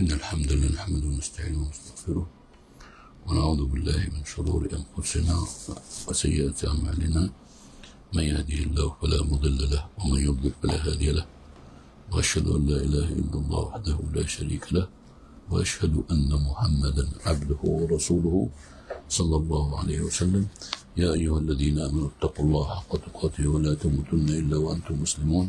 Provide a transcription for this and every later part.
إن الحمد لله نحمده ونستعينه ونستغفره ونعوذ بالله من شرور أنفسنا وسيئات أعمالنا من يهده الله فلا مضل له ومن يضلل فلا هادي له وأشهد أن لا إله إلا الله وحده لا شريك له وأشهد أن محمدا عبده ورسوله صلى الله عليه وسلم يا أيها الذين آمنوا اتقوا الله حق تقاته ولا تموتن إلا وأنتم مسلمون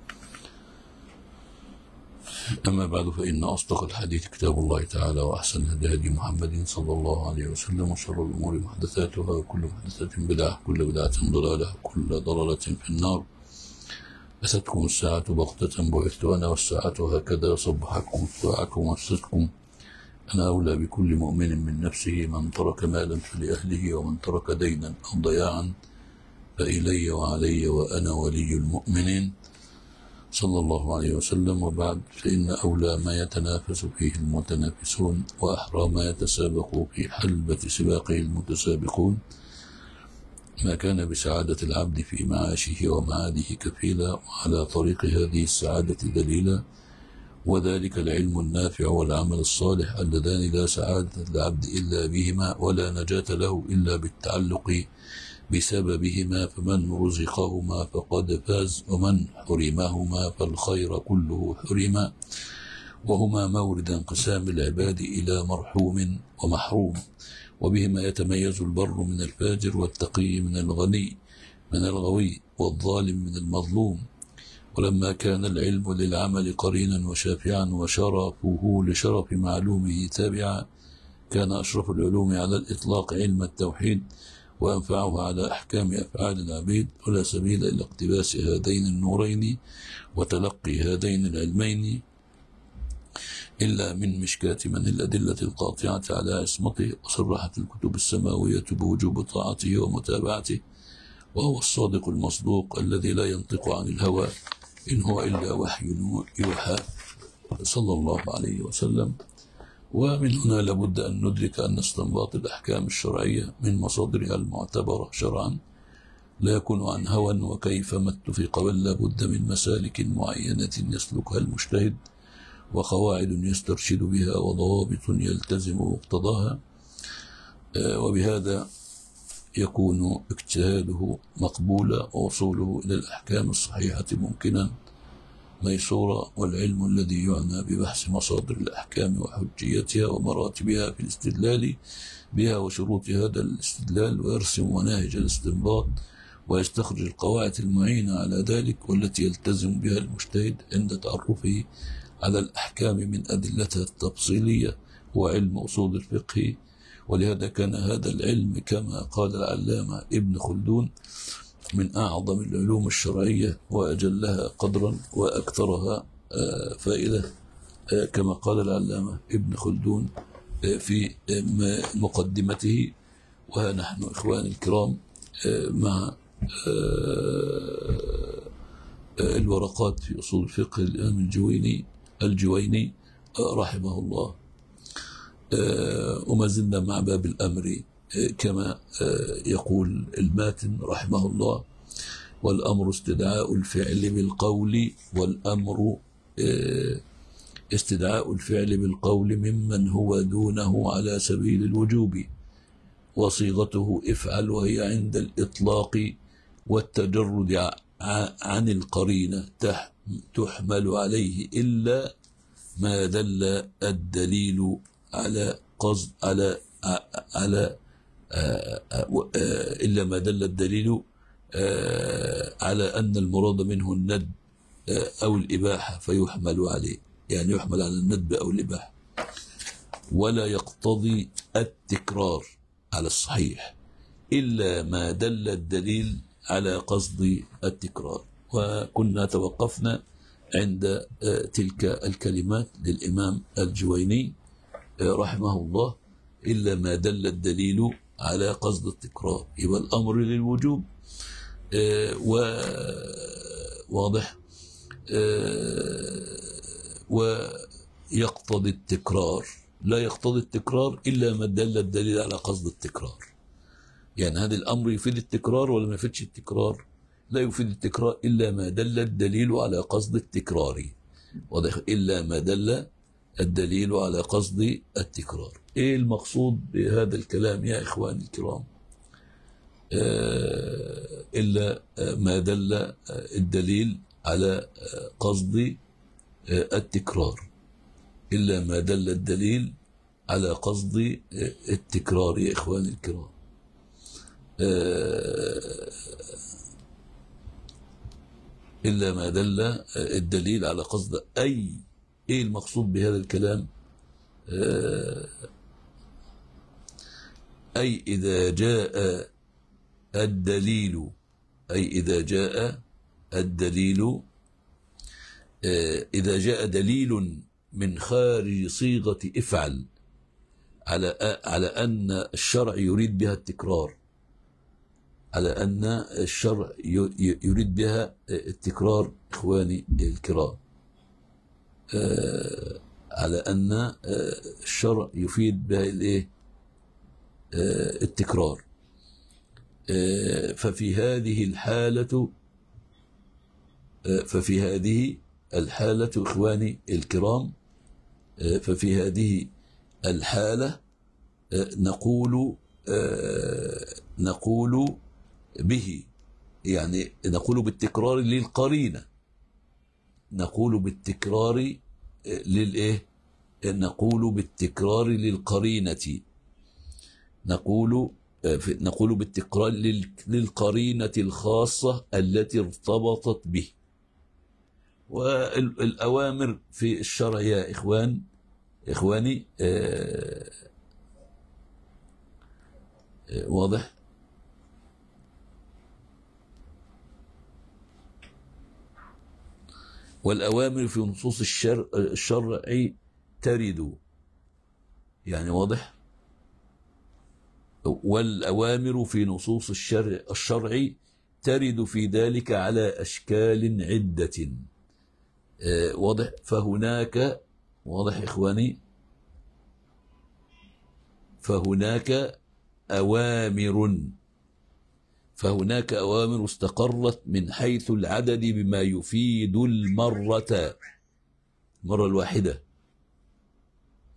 أما بعد فإن أصدق الحديث كتاب الله تعالى وأحسن هدي محمد صلى الله عليه وسلم وشر الأمور محدثاتها وكل محدثة بدعة كل بدعة ضلالة كل ضلالة في النار أتتكم الساعة بغتة بعثت أنا والساعة هكذا صبحكم الساعة ومسدكم أنا أولى بكل مؤمن من نفسه من ترك مالا فلأهله ومن ترك دينا أو ضياعا فإلي وعلي وأنا ولي المؤمنين صلى الله عليه وسلم وبعد فإن أولى ما يتنافس فيه المتنافسون وأحرى ما يتسابق في حلبة سباقه المتسابقون ما كان بسعادة العبد في معاشه ومعاده كفيلا وعلى طريق هذه السعادة دليلا وذلك العلم النافع والعمل الصالح اللذان لا سعادة العبد إلا بهما ولا نجاة له إلا بالتعلق بسببهما فمن رزقهما فقد فاز ومن حرمهما فالخير كله حرم وهما مورد انقسام العباد إلى مرحوم ومحروم وبهما يتميز البر من الفاجر والتقي من الغني من الغوي والظالم من المظلوم ولما كان العلم للعمل قرينا وشافعا وشرفه لشرف معلومه تابعا كان أشرف العلوم على الإطلاق علم التوحيد وأنفعه على أحكام أفعال العبيد ولا سبيل إلى اقتباس هذين النورين وتلقي هذين العلمين إلا من مشكاة من الأدلة القاطعة على عصمته وصرحت الكتب السماوية بوجوب طاعته ومتابعته وهو الصادق المصدوق الذي لا ينطق عن الهوى إن هو إلا وحي يوحى صلى الله عليه وسلم ومن هنا لابد أن ندرك أن استنباط الأحكام الشرعية من مصادرها المعتبرة شرعا لا يكون عن هوى وكيفما اتفق بل لابد من مسالك معينة يسلكها المجتهد وقواعد يسترشد بها وضوابط يلتزم مقتضاها آه، وبهذا يكون اجتهاده مقبولا ووصوله إلى الأحكام الصحيحة ممكنا ميسورة والعلم الذي يعنى ببحث مصادر الأحكام وحجيتها ومراتبها في الاستدلال بها وشروط هذا الاستدلال ويرسم مناهج الاستنباط ويستخرج القواعد المعينة على ذلك والتي يلتزم بها المجتهد عند تعرفه على الأحكام من أدلتها التفصيلية هو علم أصول الفقه ولهذا كان هذا العلم كما قال العلامة ابن خلدون من أعظم العلوم الشرعية وأجلها قدرا وأكثرها آه، فائدة آه، كما قال العلامة ابن خلدون آه، في مقدمته وها نحن إخواني الكرام مع الورقات في أصول الفقه الإمام الجويني الجويني رحمه الله وما زلنا مع باب الأمر كما آه، يقول الماتن رحمه الله والأمر استدعاء الفعل بالقول والأمر آه، استدعاء الفعل بالقول ممن هو دونه على سبيل الوجوب وصيغته افعل وهي عند الإطلاق والتجرد عن القرينة تحمل عليه إلا ما دل الدليل على قصد على على آه، آه، آه، إلا ما دل الدليل على أن المراد منه الند أو الإباحة فيحمل عليه يعني يحمل على الندب أو الإباحة ولا يقتضي التكرار على الصحيح إلا ما دل الدليل على قصد التكرار وكنا توقفنا عند تلك الكلمات للإمام الجويني رحمه الله إلا ما دل الدليل على قصد التكرار يبقى الأمر للوجوب آه، و واضح و آه، ويقتضي التكرار لا يقتضي التكرار إلا ما دل الدليل على قصد التكرار يعني هذا الأمر يفيد التكرار ولا ما يفيدش التكرار لا يفيد التكرار إلا ما دل الدليل على قصد التكرار واضح إلا ما دل الدليل على قصد التكرار ايه المقصود بهذا الكلام يا اخواني الكرام آه، الا ما دل الدليل على قصد آه، التكرار الا ما دل الدليل على قصد آه، التكرار يا اخواني الكرام الا ما دل الدليل على قصد اي إيه المقصود بهذا الكلام آه، أي إذا جاء الدليل أي إذا جاء الدليل آه، إذا جاء دليل من خارج صيغة افعل على على أن الشرع يريد بها التكرار على أن الشرع يريد بها التكرار إخواني الكرام آه، على أن آه، الشرع يفيد الايه آه، التكرار ففي هذه الحالة ففي هذه الحالة إخواني الكرام ففي هذه الحالة نقول نقول به يعني نقول بالتكرار للقرينة نقول بالتكرار آه، للإيه آه، نقول بالتكرار للقرينة نقول آه، نقول بالتكرار للقرينة الخاصة التي ارتبطت به والأوامر في الشرع يا إخوان إخواني واضح والأوامر في نصوص الشرع الشرعي ترد يعني واضح والأوامر في نصوص الشرع الشرعي ترد في ذلك على أشكال عدة آه، واضح فهناك واضح إخواني فهناك أوامر فهناك أوامر استقرت من حيث العدد بما يفيد المرة المرة الواحدة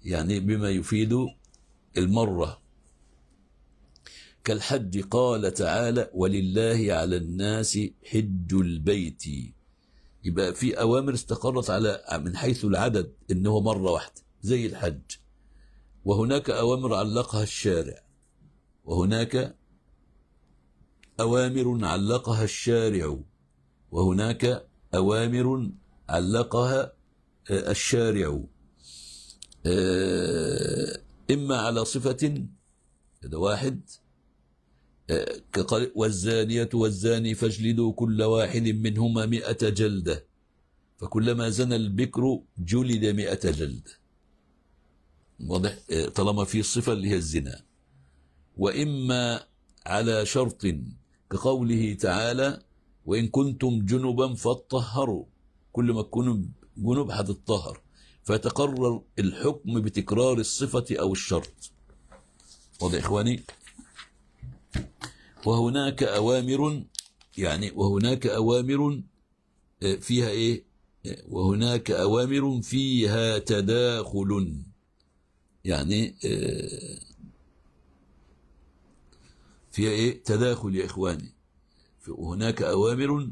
يعني بما يفيد المرة كالحج قال تعالى ولله على الناس حج البيت يبقى في أوامر استقرت على من حيث العدد إنه مرة واحدة زي الحج وهناك أوامر علقها الشارع وهناك أوامر علقها الشارع وهناك أوامر علقها آه، الشارع آه، إما على صفة هذا واحد آه، والزانية والزاني فاجلدوا كل واحد منهما مئة جلدة فكلما زنى البكر جلد مئة جلدة واضح طالما في صفة اللي هي الزنا وإما على شرط كقوله تعالى وإن كنتم جنبا فاتطهروا كل ما تكونوا جنوب هتتطهر فتقرر الحكم بتكرار الصفة أو الشرط واضح إخواني وهناك أوامر يعني وهناك أوامر آه، فيها إيه آه، وهناك أوامر فيها تداخل يعني آه، فيها إيه تداخل يا إخواني وهناك أوامر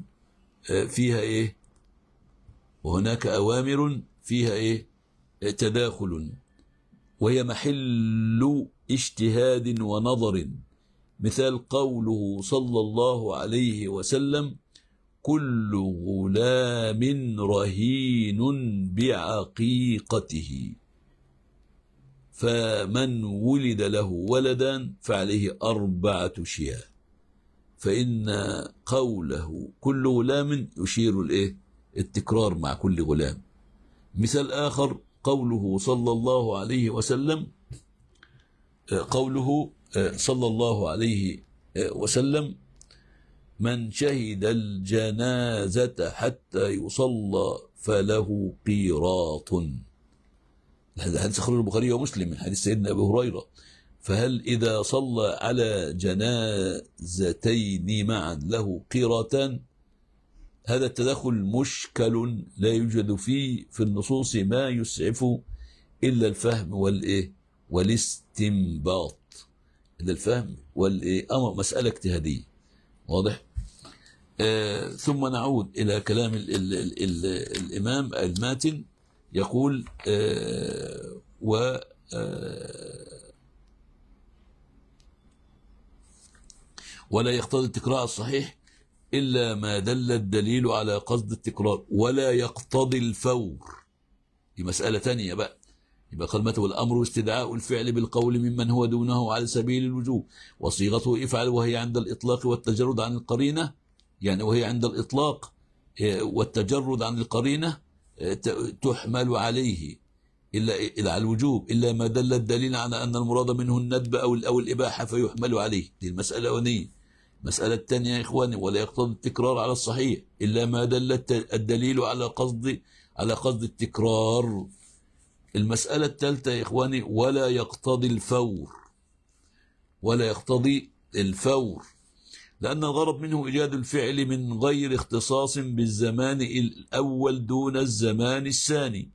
آه، فيها إيه وهناك أوامر فيها إيه آه، تداخل وهي محل اجتهاد ونظر مثال قوله صلى الله عليه وسلم كل غلام رهين بعقيقته فمن ولد له ولدان فعليه أربعة شياه فإن قوله كل غلام يشير الإيه؟ التكرار مع كل غلام مثال آخر قوله صلى الله عليه وسلم قوله صلى الله عليه وسلم من شهد الجنازة حتى يصلى فله قيراط حديث أخرجه البخاري ومسلم من حديث سيدنا أبي هريرة فهل إذا صلى على جنازتين معا له قيرتان هذا التدخل مشكل لا يوجد فيه في النصوص ما يسعف إلا الفهم والإيه والاستنباط إلا الفهم والإيه أمر مسألة اجتهادية واضح آه ثم نعود إلى كلام الـ الـ الـ الـ الإمام الماتن يقول آه، و آه، ولا يقتضي التكرار الصحيح إلا ما دل الدليل على قصد التكرار ولا يقتضي الفور دي مسألة تانية بقى يبقى قال متى والأمر استدعاء الفعل بالقول ممن هو دونه على سبيل الوجوب وصيغته افعل وهي عند الإطلاق والتجرد عن القرينة يعني وهي عند الإطلاق آه، والتجرد عن القرينة تحمل عليه إلا على الوجوب إلا ما دل الدليل على أن المراد منه الندب أو أو الإباحة فيحمل عليه دي المسألة الأولانية المسألة الثانية يا إخواني ولا يقتضي التكرار على الصحيح إلا ما دل الدليل على قصد على قصد التكرار المسألة الثالثة يا إخواني ولا يقتضي الفور ولا يقتضي الفور لأن الغرض منه إيجاد الفعل من غير اختصاص بالزمان الأول دون الزمان الثاني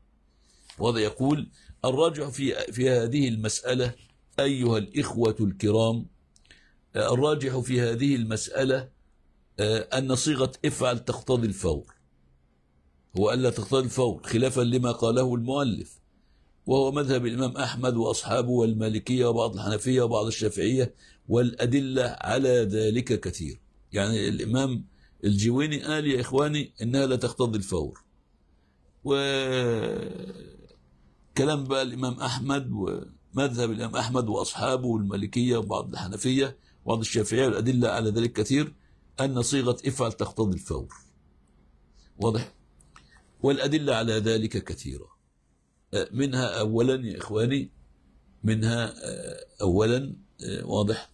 وهذا يقول الراجع في, في هذه المسألة أيها الإخوة الكرام الراجح في هذه المسألة آه، أن صيغة افعل تقتضي الفور هو ألا تقتضي الفور خلافا لما قاله المؤلف وهو مذهب الإمام أحمد وأصحابه والمالكية وبعض الحنفية وبعض الشافعية والأدلة على ذلك كثير يعني الإمام الجويني قال يا إخواني إنها لا تقتضي الفور وكلام بقى الإمام أحمد ومذهب الإمام أحمد وأصحابه والمالكية وبعض الحنفية وبعض الشافعية والأدلة على ذلك كثير أن صيغة افعل تقتضي الفور واضح والأدلة على ذلك كثيرة منها أولا يا إخواني منها آه، أولا آه، واضح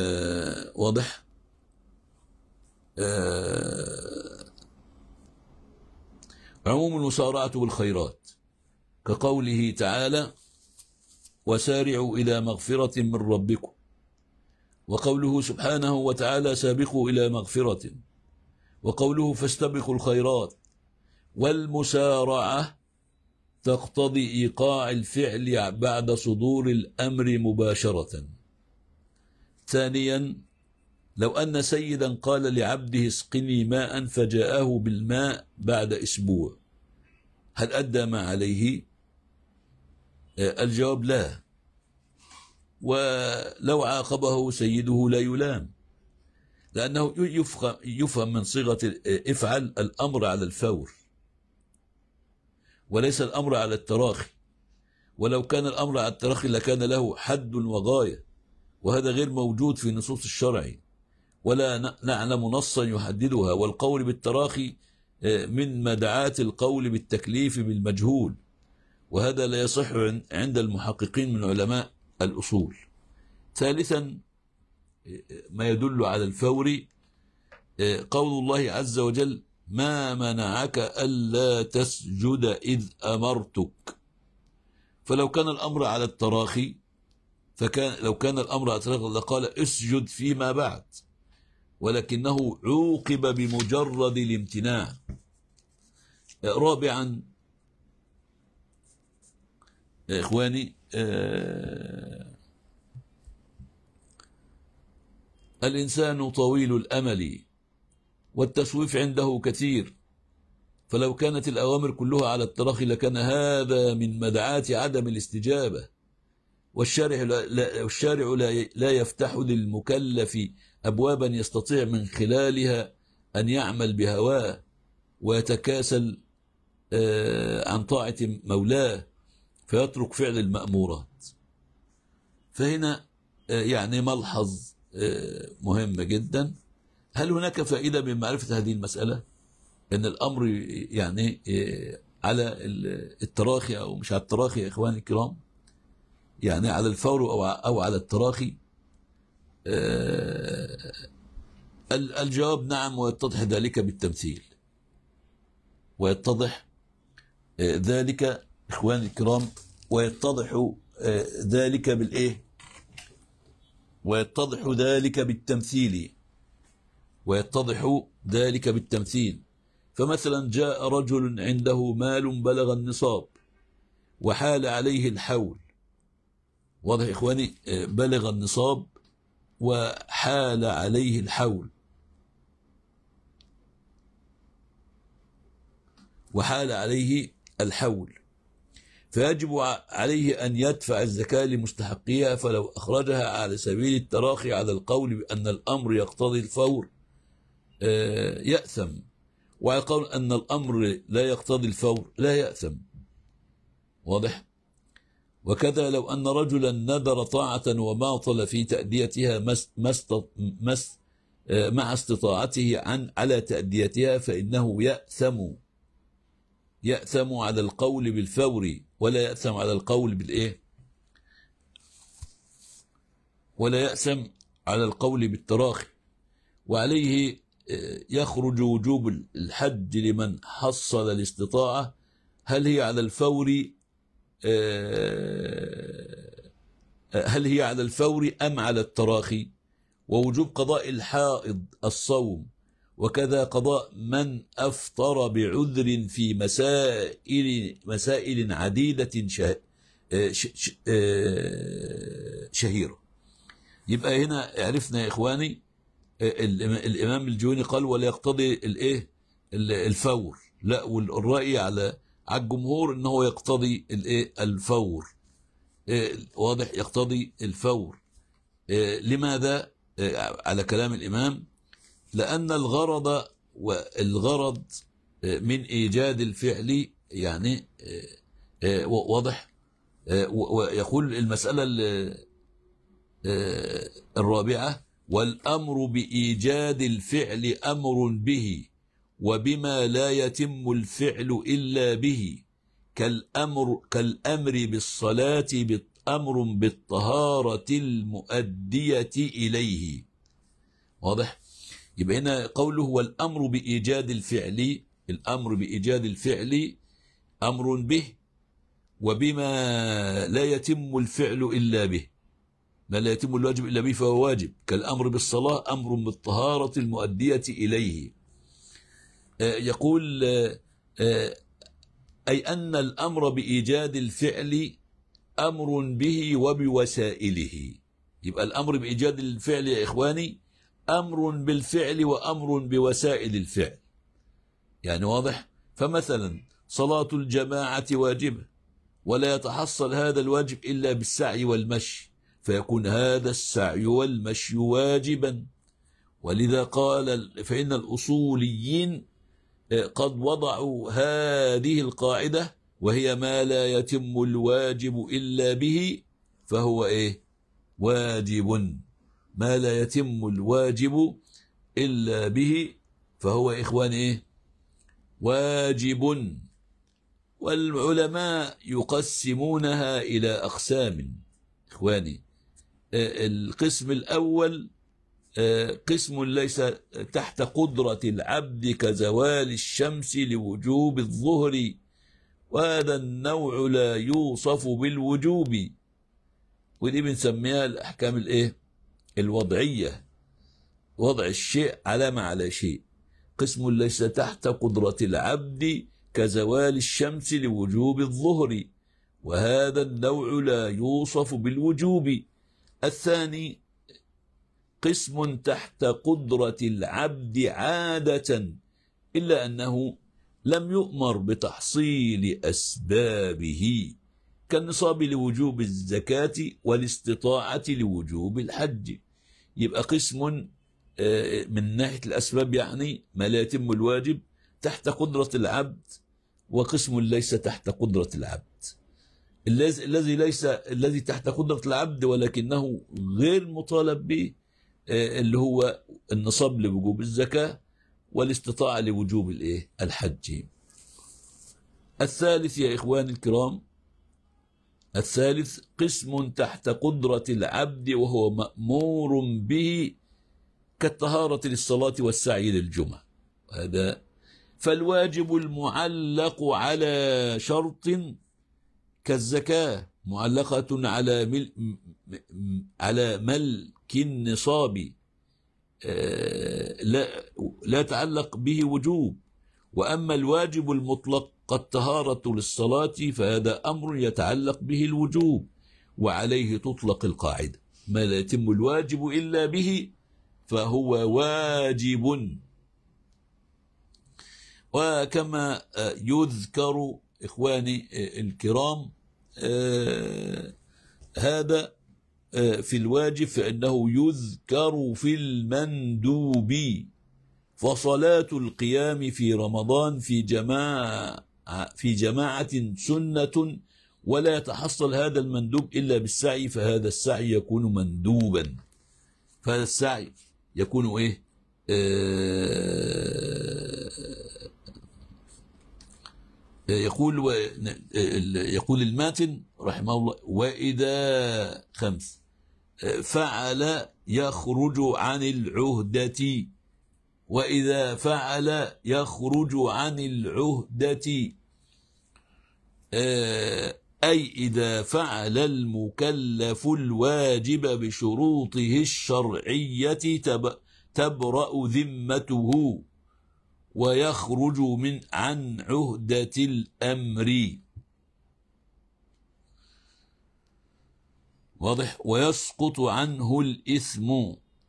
آه، واضح عموم المسارعة بالخيرات كقوله تعالى وسارعوا إلى مغفرة من ربكم وقوله سبحانه وتعالى سابقوا إلى مغفرة وقوله فاستبقوا الخيرات والمسارعة تقتضي إيقاع الفعل بعد صدور الأمر مباشرة ثانيا لو أن سيدا قال لعبده اسقني ماء فجاءه بالماء بعد أسبوع هل أدى ما عليه آه، الجواب لا ولو عاقبه سيده لا يلام لأنه يفهم من صيغة افعل الأمر على الفور وليس الأمر على التراخي ولو كان الأمر على التراخي لكان له حد وغاية وهذا غير موجود في نصوص الشرع ولا نعلم نصا يحددها والقول بالتراخي آه، من مدعاة القول بالتكليف بالمجهول وهذا لا يصح عند المحققين من علماء الأصول ثالثا ما يدل على الفور قول الله عز وجل ما منعك ألا تسجد إذ أمرتك فلو كان الأمر على التراخي فكان لو كان الأمر على التراخي لقال اسجد فيما بعد ولكنه عوقب بمجرد الامتناع رابعا إخواني آه، الإنسان طويل الأمل والتسويف عنده كثير فلو كانت الأوامر كلها على التراخي لكان هذا من مدعاة عدم الاستجابة والشارع لا, والشارع لا يفتح للمكلف أبوابا يستطيع من خلالها أن يعمل بهواه ويتكاسل آه، عن طاعة مولاه فيترك فعل المأمورات فهنا آه، يعني ملحظ آه، مهم جدا هل هناك فائدة من معرفة هذه المسألة أن الأمر يعني آه، على التراخي أو مش على التراخي يا إخواني الكرام يعني على الفور أو أو على التراخي الجواب نعم ويتضح ذلك بالتمثيل ويتضح ذلك إخواني الكرام ويتضح آه، ذلك بالإيه ويتضح ذلك بالتمثيل ويتضح ذلك بالتمثيل فمثلا جاء رجل عنده مال بلغ النصاب وحال عليه الحول واضح إخواني آه، بلغ النصاب وحال عليه الحول وحال عليه الحول فيجب عليه أن يدفع الزكاة لمستحقيها فلو أخرجها على سبيل التراخي على القول بأن الأمر يقتضي الفور آه، يأثم وعلى قول أن الأمر لا يقتضي الفور لا يأثم واضح وكذا لو أن رجلا نذر طاعة وماطل في تأديتها مس آه، مع استطاعته عن على تأديتها فإنه يأثم يأثم على القول بالفور ولا يأثم على القول بالإيه ولا يأثم على القول بالتراخي وعليه آه، يخرج وجوب الحج لمن حصل الاستطاعة هل هي على الفور آه، آه، هل هي على الفور أم على التراخي ووجوب قضاء الحائض الصوم وكذا قضاء من أفطر بعذر في مسائل, مسائل عديدة آه، آه، شهيرة يبقى هنا عرفنا يا إخواني آه، الإمام الجويني قال ولا يقتضي الإيه الفور لا والرأي على على الجمهور ان هو يقتضي الايه الفور واضح يقتضي الفور لماذا على كلام الامام لأن الغرض والغرض آه، من إيجاد الفعل يعني آه، آه، واضح ويقول المسألة الرابعة والأمر بإيجاد الفعل أمر به وبما لا يتم الفعل إلا به كالأمر, كالأمر بالصلاة أمر بالطهارة المؤدية إليه واضح يبقى هنا قوله هو الأمر بإيجاد الفعل الأمر بإيجاد الفعل أمر به وبما لا يتم الفعل إلا به ما لا يتم الواجب إلا به فهو واجب كالأمر بالصلاة أمر بالطهارة المؤدية إليه آه، يقول آه، آه، أي أن الأمر بإيجاد الفعل أمر به وبوسائله يبقى الأمر بإيجاد الفعل يا إخواني أمر بالفعل وأمر بوسائل الفعل يعني واضح فمثلا صلاة الجماعة واجبة ولا يتحصل هذا الواجب إلا بالسعي والمشي فيكون هذا السعي والمشي واجبا ولذا قال فإن الأصوليين آه، قد وضعوا هذه القاعدة وهي ما لا يتم الواجب إلا به فهو إيه واجب ما لا يتم الواجب إلا به فهو إخوان إيه واجب والعلماء يقسمونها إلى أقسام إخواني آه، القسم الأول آه، قسم ليس تحت قدرة العبد كزوال الشمس لوجوب الظهر وهذا النوع لا يوصف بالوجوب ودي بنسميها الأحكام الإيه الوضعية وضع الشيء علامة على شيء قسم ليس تحت قدرة العبد كزوال الشمس لوجوب الظهر وهذا النوع لا يوصف بالوجوب الثاني قسم تحت قدرة العبد عادة إلا أنه لم يؤمر بتحصيل أسبابه كالنصاب لوجوب الزكاة والاستطاعة لوجوب الحج يبقى قسم آه، من ناحية الأسباب يعني ما لا يتم الواجب تحت قدرة العبد وقسم ليس تحت قدرة العبد الذي ليس الذي تحت قدرة العبد ولكنه غير مطالب به آه، اللي هو النصاب لوجوب الزكاة والاستطاعة لوجوب الايه الحج الثالث يا إخواني الكرام الثالث قسم تحت قدرة العبد وهو مأمور به كالطهارة للصلاة والسعي للجمعة هذا فالواجب المعلق على شرط كالزكاة معلقة على مل على ملك النصاب آه، لا لا تعلق به وجوب وأما الواجب المطلق الطهارة للصلاة فهذا أمر يتعلق به الوجوب وعليه تطلق القاعدة ما لا يتم الواجب إلا به فهو واجب وكما يذكر إخواني الكرام آه، هذا آه، في الواجب فإنه يذكر في المندوب فصلاة القيام في رمضان في جماعة في جماعة سنة ولا يتحصل هذا المندوب إلا بالسعي فهذا السعي يكون مندوبا فهذا السعي يكون إيه آه، يقول و... يقول الماتن رحمه الله وإذا خمس فعل يخرج عن العهدة وإذا فعل يخرج عن العهدة آه، أي إذا فعل المكلف الواجب بشروطه الشرعية تبرأ ذمته ويخرج من عن عهدة الأمر واضح ويسقط عنه الإثم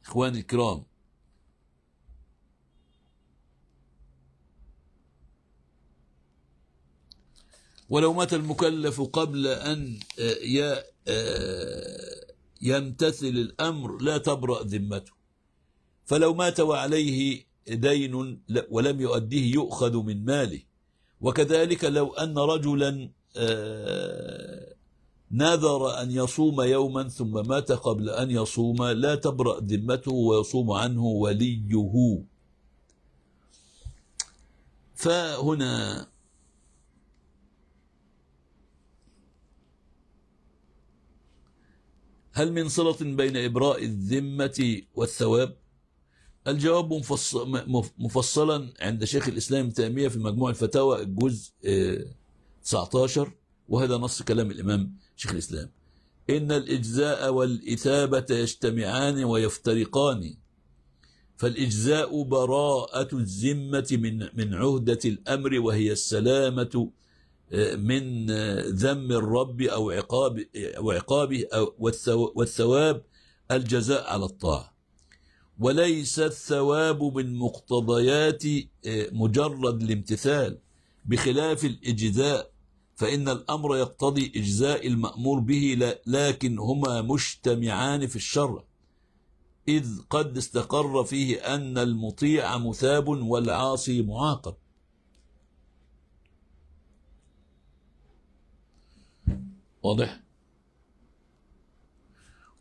إخواني الكرام ولو مات المكلف قبل أن آه، آه، يمتثل الأمر لا تبرأ ذمته فلو مات وعليه دين ولم يؤديه يؤخذ من ماله وكذلك لو أن رجلا آه، نذر أن يصوم يوما ثم مات قبل أن يصوم لا تبرأ ذمته ويصوم عنه وليه فهنا هل من صلة بين إبراء الذمة والثواب الجواب مفصلا عند شيخ الإسلام تيمية في مجموع الفتاوى الجزء 19 آه، وهذا نص كلام الإمام شيخ الإسلام إن الإجزاء والإثابة يجتمعان ويفترقان فالإجزاء براءة الذمة من من عهدة الأمر وهي السلامة من ذم الرب أو عقاب أو عقابه أو والثواب الجزاء على الطاعة وليس الثواب من مقتضيات آه، مجرد الامتثال بخلاف الإجزاء فإن الأمر يقتضي إجزاء المأمور به لكن هما مجتمعان في الشرع إذ قد استقر فيه أن المطيع مثاب والعاصي معاقب واضح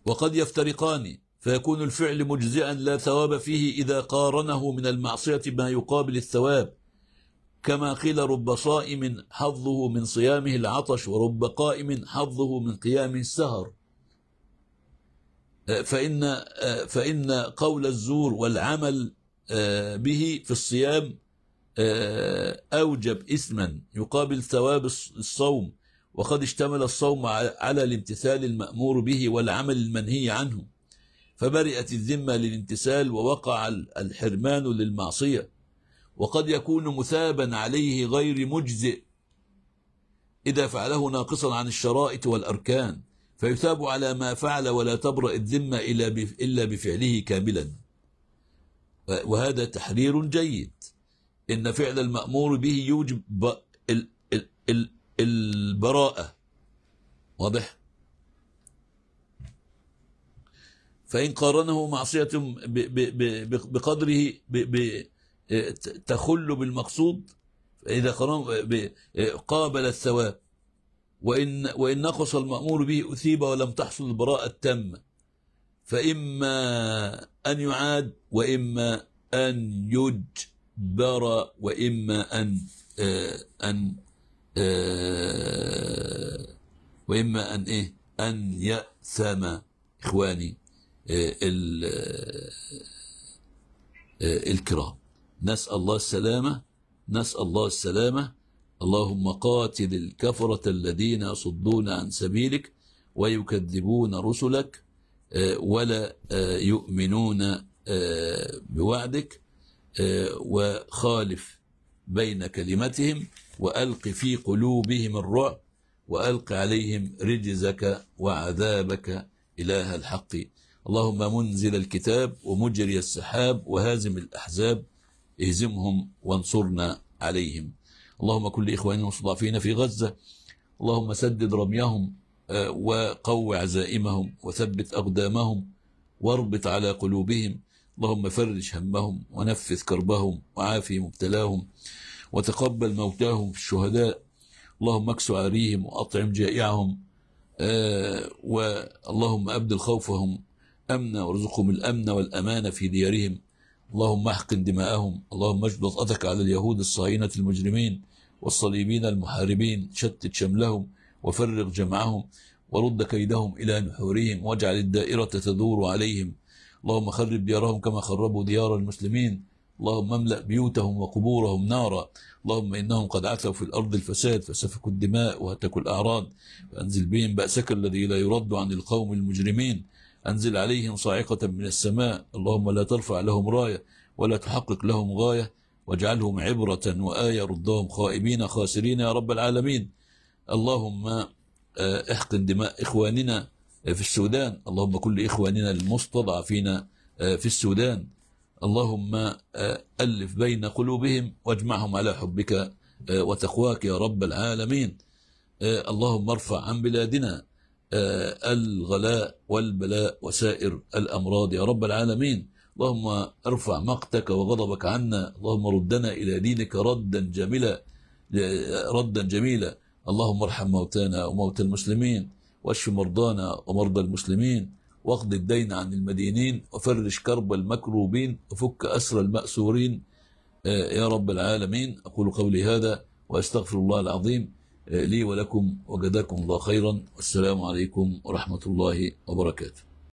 وقد يفترقان فيكون الفعل مجزئا لا ثواب فيه إذا قارنه من المعصية ما يقابل الثواب كما قيل رب صائم حظه من صيامه العطش ورب قائم حظه من قيامه السهر أه، فإن, أه، فإن قول الزور والعمل أه، به في الصيام أوجب إثما يقابل ثواب الصوم وقد اشتمل الصوم على الامتثال المأمور به والعمل المنهي عنه فبرئت الذمة للامتثال ووقع الحرمان للمعصية وقد يكون مثابا عليه غير مجزئ إذا فعله ناقصا عن الشرائط والأركان فيثاب على ما فعل ولا تبرأ الذمة إلا بفعله كاملا وهذا تحرير جيد إن فعل المأمور به يوجب البراءة واضح فإن قارنه معصية بقدره آه، تخل بالمقصود إذا قارنه آه، آه، قابل الثواب وإن, وإن نقص المأمور به أثيب ولم تحصل البراءة التامة فإما أن يعاد وإما أن يجبر وإما أن أن آه، وإما أن إيه أن يأثم إخواني آه، آه، الكرام نسأل الله السلامة نسأل الله السلامة اللهم قاتل الكفرة الذين يصدون عن سبيلك ويكذبون رسلك ولا يؤمنون بوعدك وخالف بين كلمتهم وألق في قلوبهم الرعب وألق عليهم رجزك وعذابك إله الحق اللهم منزل الكتاب ومجري السحاب وهازم الأحزاب اهزمهم وانصرنا عليهم اللهم كل إخواننا المستضعفين في غزة اللهم سدد رميهم آه، وقو عزائمهم وثبت أقدامهم واربط على قلوبهم اللهم فرج همهم ونفذ كربهم وعافي مبتلاهم وتقبل موتاهم في الشهداء اللهم اكس عاريهم وأطعم جائعهم آه، واللهم أبدل خوفهم أمنا وارزقهم الأمن والأمان في ديارهم اللهم احقن دماءهم اللهم اجد وطأتك على اليهود الصهاينة المجرمين والصليبين المحاربين شتت شملهم وفرق جمعهم ورد كيدهم إلى نحورهم واجعل الدائرة تدور عليهم اللهم خرب ديارهم كما خربوا ديار المسلمين اللهم املأ بيوتهم وقبورهم نارا اللهم إنهم قد عثوا في الأرض الفساد فسفكوا الدماء وهتكوا الأعراض فأنزل بهم بأسك الذي لا يرد عن القوم المجرمين أنزل عليهم صاعقة من السماء اللهم لا ترفع لهم راية ولا تحقق لهم غاية واجعلهم عبرة وآية ردهم خائبين خاسرين يا رب العالمين اللهم آه، احقن دماء إخواننا في السودان اللهم كل إخواننا المستضعفين آه، في السودان اللهم آه، ألف بين قلوبهم واجمعهم على حبك آه، وتقواك يا رب العالمين آه، اللهم ارفع عن بلادنا الغلاء والبلاء وسائر الأمراض يا رب العالمين اللهم ارفع مقتك وغضبك عنا اللهم ردنا إلى دينك ردا جميلا ردا جميلا اللهم ارحم موتانا وموتى المسلمين واشف مرضانا ومرضى المسلمين واقض الدين عن المدينين وفرج كرب المكروبين وفك أسر المأسورين آه، يا رب العالمين أقول قولي هذا وأستغفر الله العظيم آه، لي ولكم وجزاكم الله خيرا والسلام عليكم ورحمة الله وبركاته